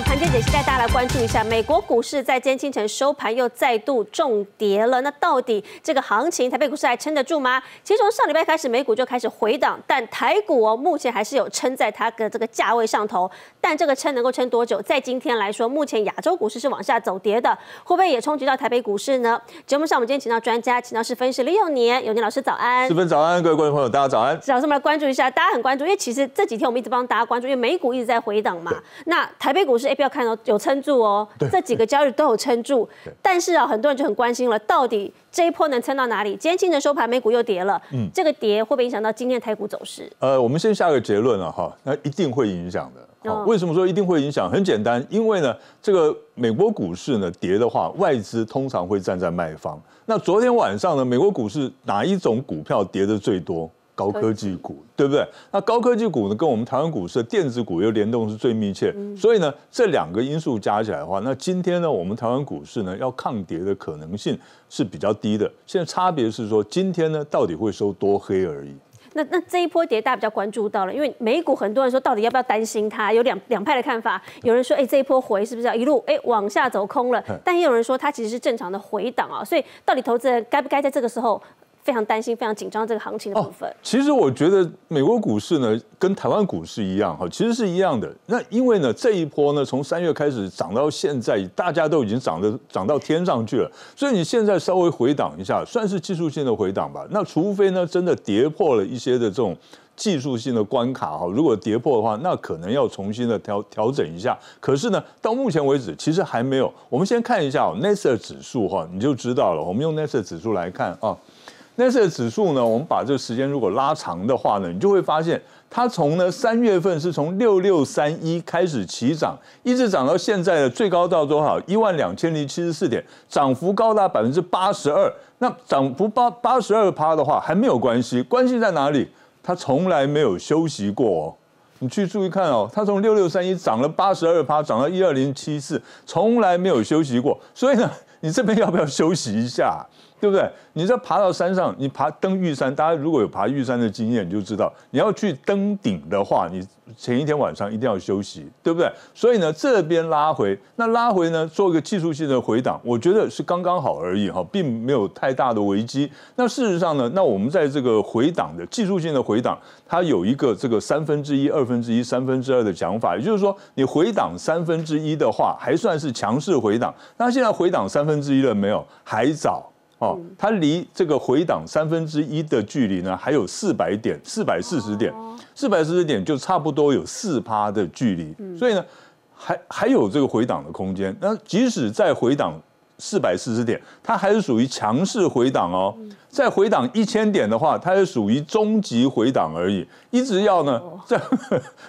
盘姐解析，带大家来关注一下，美国股市在今天清晨收盘又再度重跌了。那到底这个行情，台北股市还撑得住吗？其实从上礼拜开始，美股就开始回档，但台股哦，目前还是有撑在它的这个价位上头。但这个撑能够撑多久？在今天来说，目前亚洲股市是往下走跌的，会不会也冲击到台北股市呢？节目上我们今天请到专家，请到是分析师永年，永年老师早安。十分早安，各位观众朋友，大家早安。老师，我们来关注一下，大家很关注，因为其实这几天我们一直帮大家关注，因为美股一直在回档嘛。那台北股市。是，也要看到有撑住哦。这几个交易都有撑住。但是啊，很多人就很关心了，到底这一波能撑到哪里？今天清晨收盘，美股又跌了。嗯，这个跌会不会影响到今天台股走势？呃，我们先下个结论了哈，那一定会影响的。为什么说一定会影响？很简单，因为呢，这个美国股市呢跌的话，外资通常会站在卖方。那昨天晚上呢，美国股市哪一种股票跌的最多？高科技股对不对？那高科技股呢，跟我们台湾股市的电子股又联动是最密切，所以呢，这两个因素加起来的话，那今天呢，我们台湾股市呢要抗跌的可能性是比较低的。现在差别是说，今天呢到底会收多黑而已。那那这一波跌，大家比较关注到了，因为美股很多人说到底要不要担心它，有两两派的看法。有人说，哎，这一波回是不是要一路哎往下走空了？但也有人说，它其实是正常的回档啊。所以到底投资人该不该在这个时候？非常担心、非常紧张这个行情的部分。其实我觉得美国股市呢，跟台湾股市一样哈，其实是一样的。那因为呢，这一波呢，从三月开始涨到现在，大家都已经涨得涨到天上去了。所以你现在稍微回档一下，算是技术性的回档吧。那除非呢，真的跌破了一些的这种技术性的关卡哈，如果跌破的话，那可能要重新的调调整一下。可是呢，到目前为止，其实还没有。我们先看一下 n a s d a r 指数哈，你就知道了。我们用 n a s d a r 指数来看啊。那这个指数呢？我们把这个时间如果拉长的话呢，你就会发现，它从呢三月份是从六六三一开始起涨，一直涨到现在的最高到多少？一万两千零七十四点，涨幅高达百分之八十二。那涨幅八八十二趴的话还没有关系，关系在哪里？它从来没有休息过。你去注意看哦，它从六六三一涨了八十二趴，涨到一二零七四，从来没有休息过。所以呢，你这边要不要休息一下？对不对？你这爬到山上，你爬登玉山，大家如果有爬玉山的经验，你就知道，你要去登顶的话，你前一天晚上一定要休息，对不对？所以呢，这边拉回，那拉回呢，做一个技术性的回档，我觉得是刚刚好而已哈，并没有太大的危机。那事实上呢，那我们在这个回档的技术性的回档，它有一个这个三分之一、二分之一、三分之二的讲法，也就是说，你回档三分之一的话，还算是强势回档。那现在回档三分之一了没有？还早。哦，它离这个回档三分之一的距离呢，还有四百点，四百四十点，四百四十点就差不多有四趴的距离，所以呢，还还有这个回档的空间。那即使再回档。四百四十点，它还是属于强势回档哦。再回档一千点的话，它是属于中级回档而已。一直要呢，这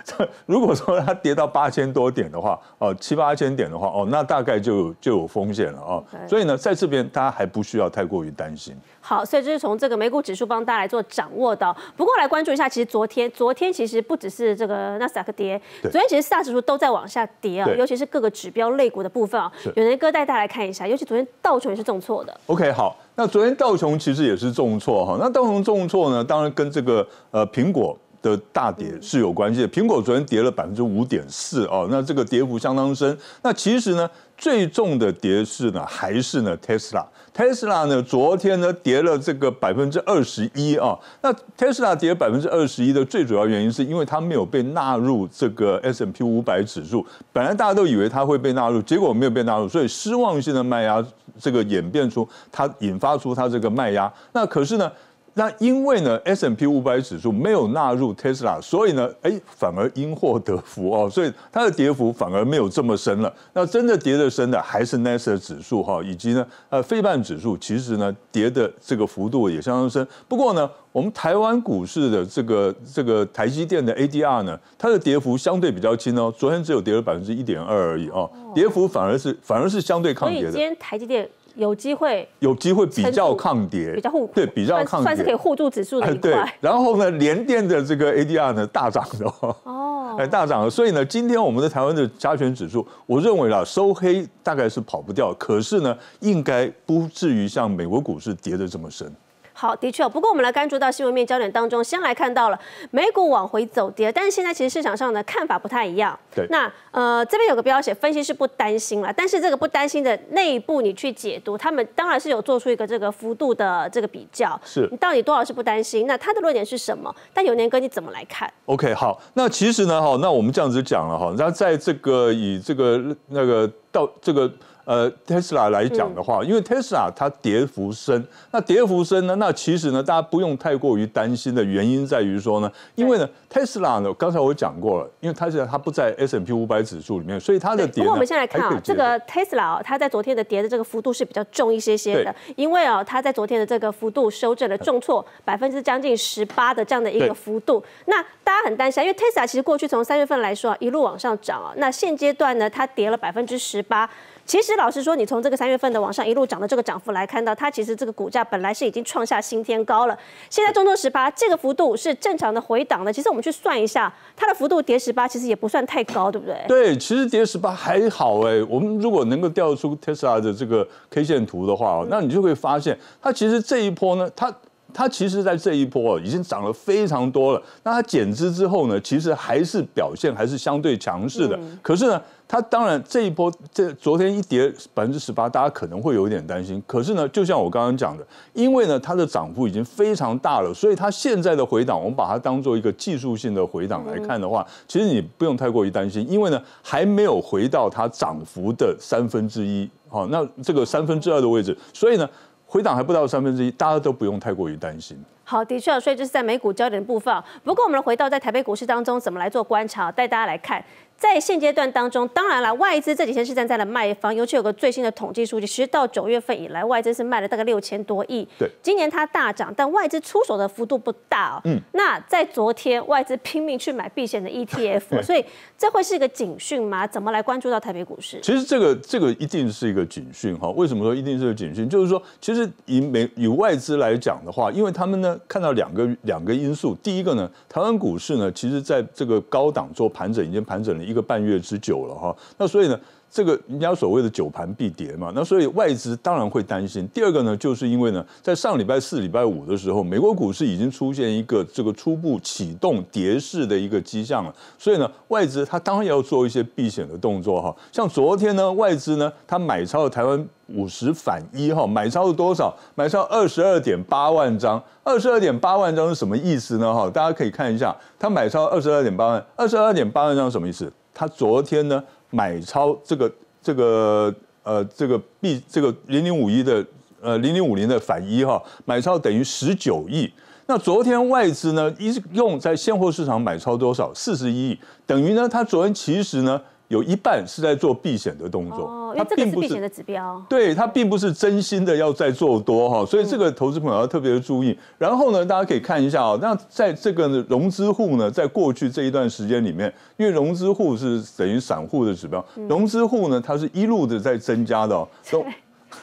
这，如果说它跌到八千多点的话，哦，七八千点的话，哦，那大概就就有风险了哦。所以呢，在这边，大家还不需要太过于担心。好，所以就是从这个美股指数帮大家来做掌握的。不过来关注一下，其实昨天，昨天其实不只是这个纳斯达克跌，昨天其实四大指数都在往下跌啊，尤其是各个指标类股的部分啊。有人哥带大家来看一下，尤其昨天道琼也是重挫的。OK，好，那昨天道琼其实也是重挫哈，那道琼重挫呢，当然跟这个呃苹果。的大跌是有关系的。苹果昨天跌了百分之五点四哦，那这个跌幅相当深。那其实呢，最重的跌势呢，还是呢 Tesla。Tesla 呢，昨天呢跌了这个百分之二十一啊。那 Tesla 跌百分之二十一的最主要原因，是因为它没有被纳入这个 S M P 五百指数。本来大家都以为它会被纳入，结果没有被纳入，所以失望性的卖压，这个演变出它引发出它这个卖压。那可是呢？那因为呢，S M P 五百指数没有纳入 Tesla，所以呢，哎，反而因祸得福哦，所以它的跌幅反而没有这么深了。那真的跌的深的还是 n a s a 指数哈，以及呢，呃，非半指数，其实呢，跌的这个幅度也相当深。不过呢，我们台湾股市的这个这个台积电的 ADR 呢，它的跌幅相对比较轻哦，昨天只有跌了百分之一点二而已哦，跌幅反而是反而是相对抗跌的。所以今天台积电。有机会，有机会比较抗跌，比较护，对，比较抗，跌算是可以护住指数的一块。然后呢，联电的这个 ADR 呢大涨了，哦，哎大涨了。所以呢，今天我们的台湾的加权指数，我认为啊收黑大概是跑不掉，可是呢应该不至于像美国股市跌的这么深。好，的确不过我们来关注到新闻面焦点当中，先来看到了美股往回走跌，但是现在其实市场上的看法不太一样。对，那呃这边有个标写，分析是不担心了，但是这个不担心的内部你去解读，他们当然是有做出一个这个幅度的这个比较。是，你到底多少是不担心？那他的论点是什么？但有年哥你怎么来看？OK，好，那其实呢哈，那我们这样子讲了哈，那在这个以这个那个到这个。呃，Tesla 来讲的话，因为 Tesla 它跌幅深，那跌幅深呢，那其实呢，大家不用太过于担心的原因在于说呢，因为呢，Tesla 呢，刚才我讲过了，因为它现在它不在 S M P 五百指数里面，所以它的跌。不过我们先来看啊，这个 Tesla 哦，它在昨天的跌的这个幅度是比较重一些些的，因为哦，它在昨天的这个幅度修正了重挫百分之将近十八的这样的一个幅度。那大家很担心，因为 Tesla 其实过去从三月份来说啊，一路往上涨啊，那现阶段呢，它跌了百分之十八。其实老实说，你从这个三月份的往上一路涨的这个涨幅来看到，它其实这个股价本来是已经创下新天高了。现在中周十八这个幅度是正常的回档的。其实我们去算一下，它的幅度跌十八其实也不算太高，对不对？对，其实跌十八还好哎。我们如果能够调出 Tesla 的这个 K 线图的话，那你就会发现它其实这一波呢，它。它其实，在这一波已经涨了非常多了。那它减资之后呢，其实还是表现还是相对强势的。可是呢，它当然这一波这昨天一跌百分之十八，大家可能会有一点担心。可是呢，就像我刚刚讲的，因为呢它的涨幅已经非常大了，所以它现在的回档，我们把它当做一个技术性的回档来看的话，其实你不用太过于担心，因为呢还没有回到它涨幅的三分之一。好，那这个三分之二的位置，所以呢。回档还不到三分之一，大家都不用太过于担心。好，的确，所以就是在美股焦点的部分。不过，我们回到在台北股市当中，怎么来做观察，带大家来看。在现阶段当中，当然了，外资这几天是站在了卖方，尤其有个最新的统计数据，其实到九月份以来，外资是卖了大概六千多亿。对，今年它大涨，但外资出手的幅度不大。嗯，那在昨天，外资拼命去买避险的 ETF，所以这会是一个警讯吗？怎么来关注到台北股市？其实这个这个一定是一个警讯哈。为什么说一定是个警讯？就是说，其实以美以外资来讲的话，因为他们呢看到两个两个因素，第一个呢，台湾股市呢，其实在这个高档做盘整，已经盘整了一。一个半月之久了哈，那所以呢，这个人家所谓的九盘必跌嘛，那所以外资当然会担心。第二个呢，就是因为呢，在上礼拜四、礼拜五的时候，美国股市已经出现一个这个初步启动跌势的一个迹象了，所以呢，外资它当然要做一些避险的动作哈。像昨天呢，外资呢，它买超了台湾五十反一哈，买超了多少？买超二十二点八万张，二十二点八万张是什么意思呢？哈，大家可以看一下，他买超二十二点八万，二十二点八万张什么意思？他昨天呢买超这个这个呃这个币这个零零五一的呃零零五零的反一哈买超等于十九亿，那昨天外资呢一用在现货市场买超多少四十一亿，等于呢他昨天其实呢。有一半是在做避险的动作，它并不是避险的指标，对它并不是真心的要再做多哈，所以这个投资朋友要特别的注意。然后呢，大家可以看一下啊，那在这个融资户呢，在过去这一段时间里面，因为融资户是等于散户的指标，融资户呢，它是一路的在增加的，哦。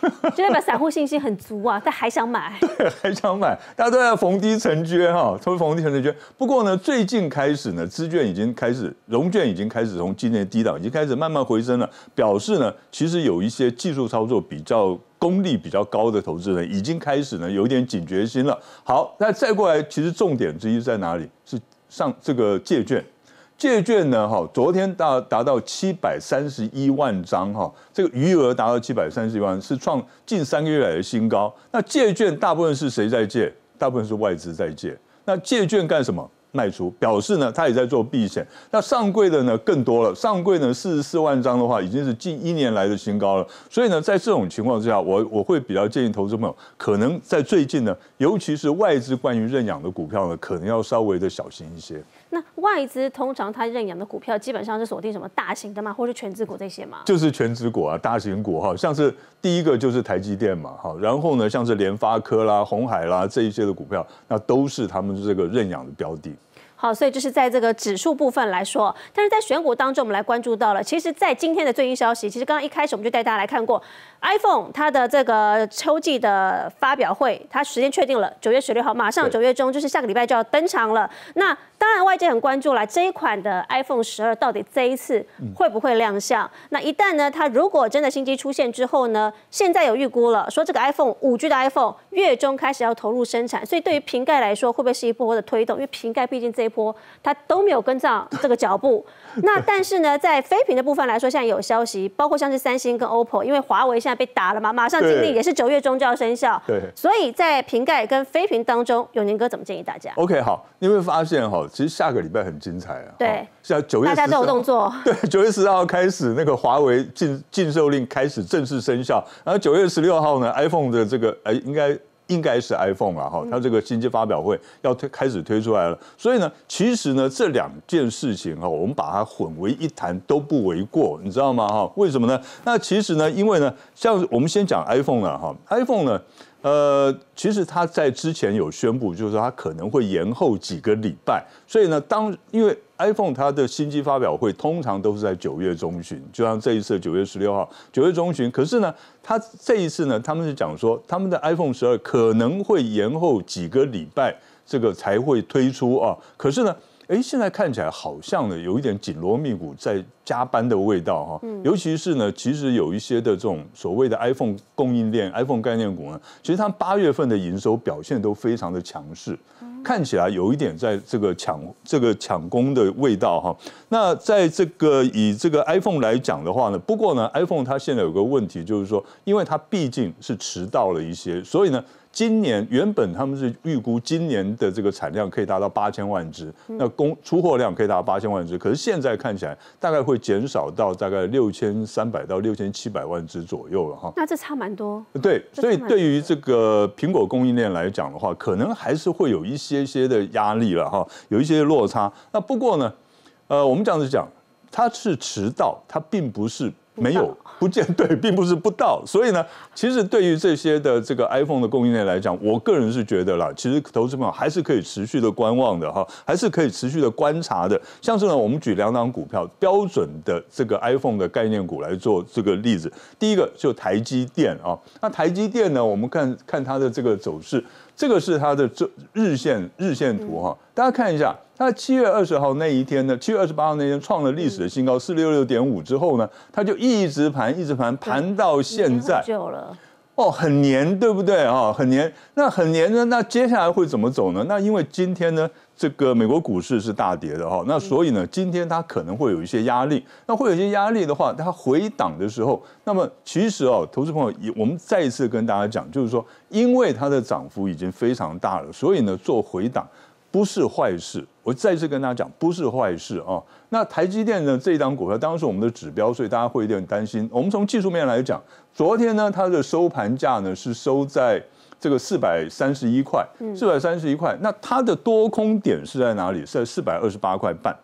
就代表散户信心很足啊，他还想买，对，还想买，大家都在逢低承娟哈，都逢低承娟。不过呢，最近开始呢，资券已经开始，融券已经开始从今年低档已经开始慢慢回升了，表示呢，其实有一些技术操作比较功力比较高的投资人已经开始呢有点警觉心了。好，那再过来，其实重点之一在哪里？是上这个借券。借券呢，哈，昨天达达到七百三十一万张，哈，这个余额达到七百三十一万，是创近三个月来的新高。那借券大部分是谁在借？大部分是外资在借。那借券干什么？卖出，表示呢，他也在做避险。那上柜的呢，更多了，上柜呢四十四万张的话，已经是近一年来的新高了。所以呢，在这种情况之下，我我会比较建议投资朋友，可能在最近呢，尤其是外资关于认养的股票呢，可能要稍微的小心一些。那外资通常它认养的股票基本上是锁定什么大型的嘛，或是全指股这些嘛？就是全指股啊，大型股哈，像是第一个就是台积电嘛，哈，然后呢，像是联发科啦、红海啦这一些的股票，那都是他们这个认养的标的。好，所以就是在这个指数部分来说，但是在选股当中，我们来关注到了，其实，在今天的最新消息，其实刚刚一开始我们就带大家来看过 iPhone 它的这个秋季的发表会，它时间确定了，九月十六号，马上九月中就是下个礼拜就要登场了。那当然外界很关注了，这一款的 iPhone 十二到底这一次会不会亮相？那一旦呢，它如果真的新机出现之后呢，现在有预估了，说这个 iPhone 五 G 的 iPhone。月中开始要投入生产，所以对于瓶盖来说，会不会是一波的推动？因为瓶盖毕竟这一波它都没有跟上这个脚步。那但是呢，在非屏的部分来说，现在有消息，包括像是三星跟 OPPO，因为华为现在被打了嘛，马上禁令也是九月中就要生效。对，所以在瓶盖跟非屏当中，永年哥怎么建议大家？OK，好，你会发现哈，其实下个礼拜很精彩啊。对。像九月大家都有动作。对，九月十号开始那个华为禁禁售令开始正式生效，然后九月十六号呢，iPhone 的这个呃，应该应该是 iPhone 了哈，它这个新机发表会要推开始推出来了，所以呢，其实呢这两件事情哈，我们把它混为一谈都不为过，你知道吗？哈，为什么呢？那其实呢，因为呢，像我们先讲 iPhone 了哈，iPhone 呢，呃，其实它在之前有宣布，就是它可能会延后几个礼拜，所以呢，当因为 iPhone 它的新机发表会通常都是在九月中旬，就像这一次九月十六号，九月中旬。可是呢，它这一次呢，他们是讲说他们的 iPhone 十二可能会延后几个礼拜，这个才会推出啊。可是呢。哎，现在看起来好像呢，有一点紧锣密鼓在加班的味道哈。嗯，尤其是呢，其实有一些的这种所谓的 iPhone 供应链、iPhone 概念股呢，其实它八月份的营收表现都非常的强势，看起来有一点在这个抢这个抢攻的味道哈。那在这个以这个 iPhone 来讲的话呢，不过呢，iPhone 它现在有个问题就是说，因为它毕竟是迟到了一些，所以呢。今年原本他们是预估今年的这个产量可以达到八千万只，那供出货量可以达到八千万只，可是现在看起来大概会减少到大概六千三百到六千七百万只左右了哈。那这差蛮多。对，所以对于这个苹果供应链来讲的话，可能还是会有一些些的压力了哈，有一些落差。那不过呢，呃，我们这样子讲，它是迟到，它并不是。没有不见对，并不是不到，所以呢，其实对于这些的这个 iPhone 的供应链来讲，我个人是觉得啦，其实投资朋友还是可以持续的观望的哈，还是可以持续的观察的。像是呢，我们举两档股票，标准的这个 iPhone 的概念股来做这个例子。第一个就台积电啊，那台积电呢，我们看看它的这个走势。这个是它的这日线日线图哈，大家看一下，它七月二十号那一天呢，七月二十八号那天创了历史的新高四六六点五之后呢，它就一直盘一直盘盘到现在。哦，很黏，对不对啊？很黏，那很黏呢？那接下来会怎么走呢？那因为今天呢，这个美国股市是大跌的哈，那所以呢，今天它可能会有一些压力。那会有一些压力的话，它回档的时候，那么其实哦，投资朋友，我们再一次跟大家讲，就是说，因为它的涨幅已经非常大了，所以呢，做回档不是坏事。我再次跟大家讲，不是坏事啊。那台积电呢，这一档股票，当时我们的指标，所以大家会有点担心。我们从技术面来讲，昨天呢，它的收盘价呢是收在这个四百三十一块，四百三十一块。那它的多空点是在哪里？是在四百二十八块半。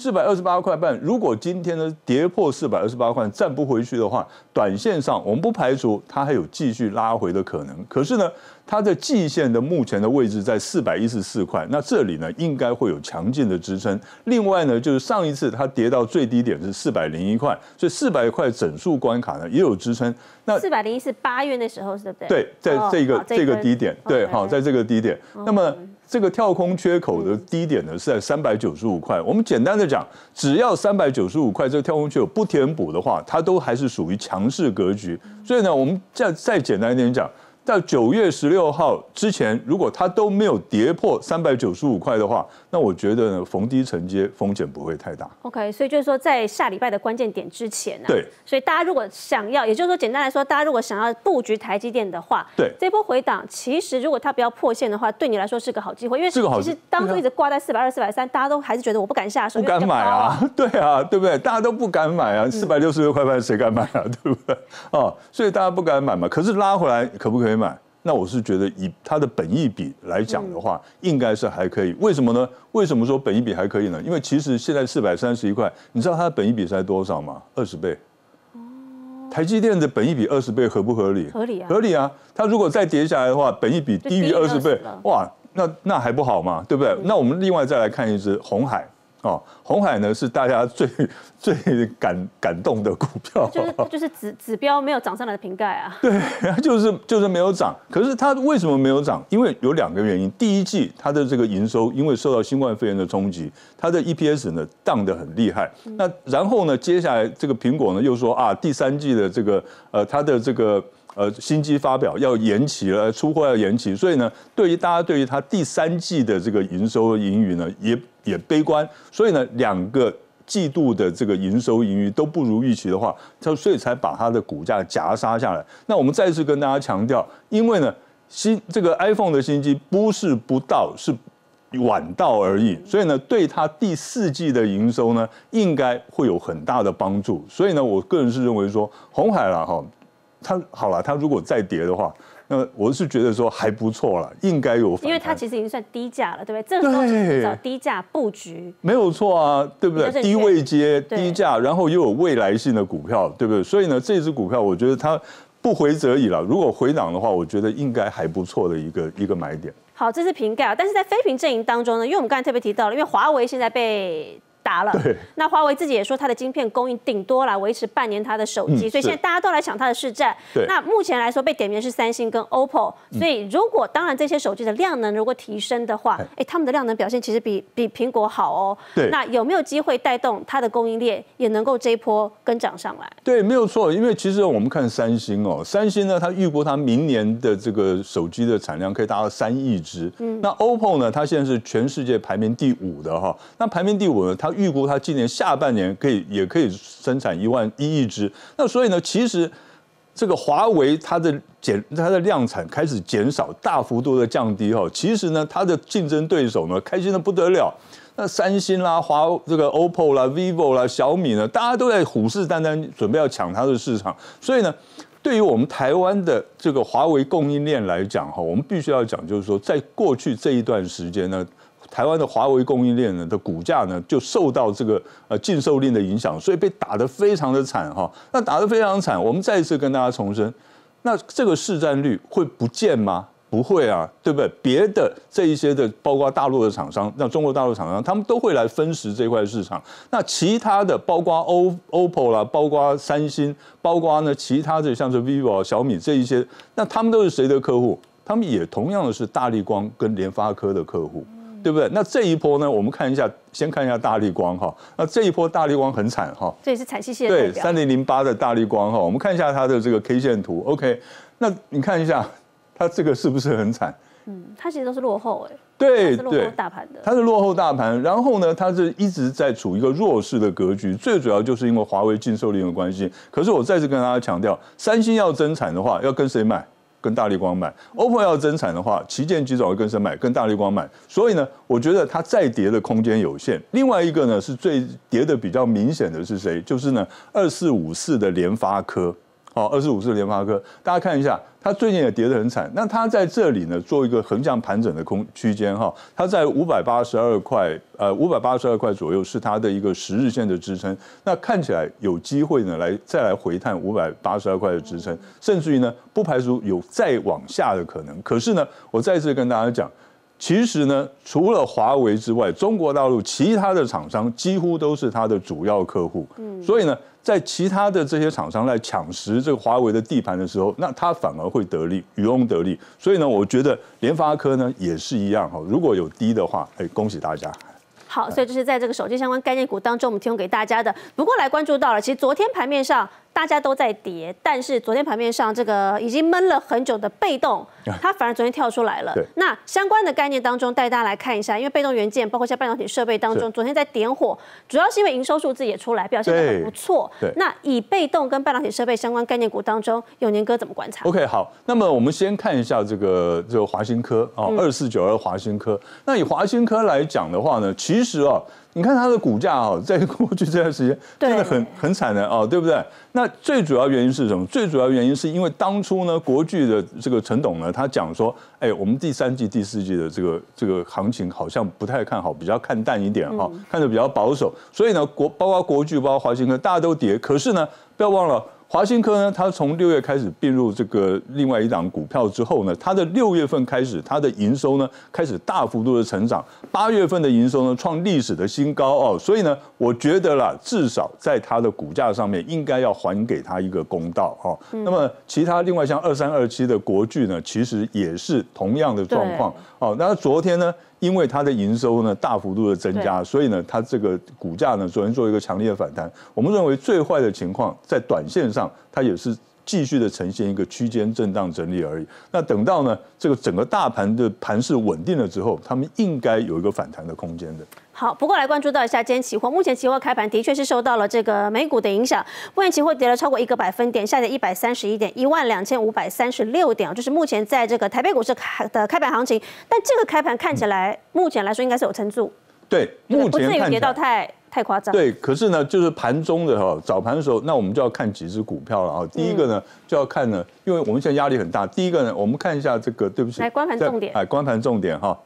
四百二十八块半，如果今天呢跌破四百二十八块，站不回去的话，短线上我们不排除它还有继续拉回的可能。可是呢，它的季线的目前的位置在四百一十四块，那这里呢应该会有强劲的支撑。另外呢，就是上一次它跌到最低点是四百零一块，所以四百块整数关卡呢也有支撑。那四百零一是八月那时候，是不对？对，在这个这个低点，对，好，在这个低点。那么。这个跳空缺口的低点呢是在三百九十五块。我们简单的讲，只要三百九十五块这个跳空缺口不填补的话，它都还是属于强势格局。所以呢，我们再再简单一点讲。到九月十六号之前，如果它都没有跌破三百九十五块的话，那我觉得呢逢低承接风险不会太大。OK，所以就是说在下礼拜的关键点之前啊，对，所以大家如果想要，也就是说简单来说，大家如果想要布局台积电的话，对，这波回档其实如果它不要破线的话，对你来说是个好机会，因为是个好其实当初一直挂在四百二、四百三，大家都还是觉得我不敢下手，不敢买啊，对啊，对不对？大家都不敢买啊，四百六十六块半谁敢买啊，对不对？哦，所以大家不敢买嘛，可是拉回来可不可以？没买，那我是觉得以它的本益比来讲的话，应该是还可以。为什么呢？为什么说本益比还可以呢？因为其实现在四百三十一块，你知道它的本益比才多少吗？二十倍。台积电的本益比二十倍合不合理？合理啊，合理啊。它如果再跌下来的话，本益比低于二十倍，哇，那那还不好嘛，对不对？那我们另外再来看一只红海。哦，红海呢是大家最最感感动的股票，就是就是指指标没有涨上来的瓶盖啊。对，就是就是没有涨。可是它为什么没有涨？因为有两个原因。第一季它的这个营收因为受到新冠肺炎的冲击，它的 EPS 呢 down 得很厉害。那然后呢，接下来这个苹果呢又说啊，第三季的这个呃它的这个呃新机发表要延期了，出货要延期，所以呢，对于大家对于它第三季的这个营收盈余呢也。也悲观，所以呢，两个季度的这个营收盈余都不如预期的话，他所以才把他的股价夹杀下来。那我们再次跟大家强调，因为呢，新这个 iPhone 的新机不是不到，是晚到而已，所以呢，对他第四季的营收呢，应该会有很大的帮助。所以呢，我个人是认为说，红海了哈，它好了，它如果再跌的话。我是觉得说还不错了，应该有，因为它其实已经算低价了，对不对？这个时候找低价布局，没有错啊，对不对？低位接低价，然后又有未来性的股票，对不对？所以呢，这支股票我觉得它不回则已了，如果回档的话，我觉得应该还不错的一个一个买点。好，这是瓶盖，但是在非瓶阵营当中呢，因为我们刚才特别提到了，因为华为现在被。砸了。那华为自己也说，它的晶片供应顶多来维持半年，它的手机。所以现在大家都来抢它的市占。那目前来说被点名是三星跟 OPPO。所以如果当然这些手机的量能如果提升的话，哎，他们的量能表现其实比比苹果好哦。那有没有机会带动它的供应链也能够这一波跟涨上来？对，没有错。因为其实我们看三星哦，三星呢它预估它明年的这个手机的产量可以达到三亿只。嗯。那 OPPO 呢，它现在是全世界排名第五的哈。那排名第五呢，它预预估它今年下半年可以也可以生产一万一亿只，那所以呢，其实这个华为它的减它的量产开始减少，大幅度的降低哈，其实呢，它的竞争对手呢开心的不得了，那三星啦、华这个 OPPO 啦、vivo 啦、小米呢，大家都在虎视眈眈，准备要抢它的市场，所以呢，对于我们台湾的这个华为供应链来讲哈，我们必须要讲就是说，在过去这一段时间呢。台湾的华为供应链呢的股价呢，就受到这个呃禁售令的影响，所以被打得非常的惨哈。那打得非常惨，我们再一次跟大家重申，那这个市占率会不见吗？不会啊，对不对？别的这一些的，包括大陆的厂商，那中国大陆厂商他们都会来分食这块市场。那其他的，包括 O OPPO 啦，包括三星，包括呢其他的，像是 VIVO、小米这一些，那他们都是谁的客户？他们也同样的是大立光跟联发科的客户。对不对？那这一波呢？我们看一下，先看一下大立光哈。那这一波大立光很惨哈。这也是惨兮兮的。对，三零零八的大立光哈，我们看一下它的这个 K 线图。OK，那你看一下，它这个是不是很惨？嗯，它其实都是落后哎。对对，大盘的，它是落后大盘，然后呢，它是一直在处一个弱势的格局。最主要就是因为华为禁售令的关系。可是我再次跟大家强调，三星要增产的话，要跟谁买？跟大力光买，OPPO 要增产的话，旗舰机总会跟谁买？跟大力光买。所以呢，我觉得它再跌的空间有限。另外一个呢，是最跌的比较明显的是谁？就是呢，二四五四的联发科。好，二十五是联发科，大家看一下，它最近也跌得很惨。那它在这里呢，做一个横向盘整的空区间哈，它在五百八十二块，呃，五百八十二块左右是它的一个十日线的支撑。那看起来有机会呢，来再来回探五百八十二块的支撑，甚至于呢，不排除有再往下的可能。可是呢，我再次跟大家讲。其实呢，除了华为之外，中国大陆其他的厂商几乎都是它的主要客户。嗯，所以呢，在其他的这些厂商来抢食这个华为的地盘的时候，那它反而会得利，渔翁得利。所以呢，我觉得联发科呢也是一样哈。如果有低的话，哎，恭喜大家。好，所以就是在这个手机相关概念股当中，我们提供给大家的。不过来关注到了，其实昨天盘面上。大家都在跌，但是昨天盘面上这个已经闷了很久的被动，它反而昨天跳出来了。那相关的概念当中，带大家来看一下，因为被动元件包括像半导体设备当中，昨天在点火，主要是因为营收数字也出来，表现的很不错。那以被动跟半导体设备相关概念股当中，永年哥怎么观察？OK，好，那么我们先看一下这个这个华新科哦，二四九二华新科。那以华新科来讲的话呢，其实啊。你看它的股价哦，在过去这段时间真的很很惨的哦，对不对？那最主要原因是什么？最主要原因是因为当初呢，国剧的这个陈董呢，他讲说，哎，我们第三季、第四季的这个这个行情好像不太看好，比较看淡一点哈，看的比较保守。所以呢，国包括国剧、包括华兴科，大家都跌。可是呢，不要忘了。华兴科呢，它从六月开始并入这个另外一档股票之后呢，它的六月份开始，它的营收呢开始大幅度的成长，八月份的营收呢创历史的新高哦，所以呢，我觉得啦，至少在它的股价上面应该要还给它一个公道哦。那么其他另外像二三二七的国巨呢，其实也是同样的状况哦。那昨天呢？因为它的营收呢大幅度的增加，所以呢它这个股价呢昨天做一个强烈的反弹。我们认为最坏的情况在短线上它也是。继续的呈现一个区间震荡整理而已。那等到呢，这个整个大盘的盘势稳定了之后，他们应该有一个反弹的空间的。好，不过来关注到一下今天期货，目前期货开盘的确是受到了这个美股的影响，目前期货跌了超过一个百分点，下跌一百三十一点一万两千五百三十六点就是目前在这个台北股市的开盘行情。但这个开盘看起来，目前来说应该是有撑住。对，目前不至于跌到太。太夸张。对，可是呢，就是盘中的哈，早盘的时候，那我们就要看几只股票了啊。第一个呢，就要看呢，因为我们现在压力很大。第一个呢，我们看一下这个，对不起，来，光盘重点，哎，光盘重点哈。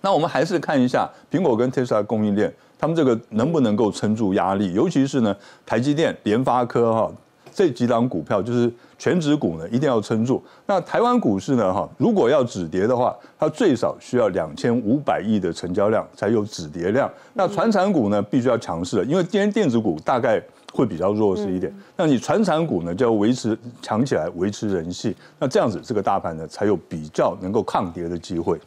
那我们还是看一下苹果跟 Tesla 供应链，他们这个能不能够撑住压力？尤其是呢，台积电、联发科哈这几档股票，就是。全指股呢一定要撑住，那台湾股市呢哈，如果要止跌的话，它最少需要两千五百亿的成交量才有止跌量。那传产股呢必须要强势了，因为今天电子股大概会比较弱势一点，那你传产股呢就要维持强起来，维持人气，那这样子这个大盘呢才有比较能够抗跌的机会。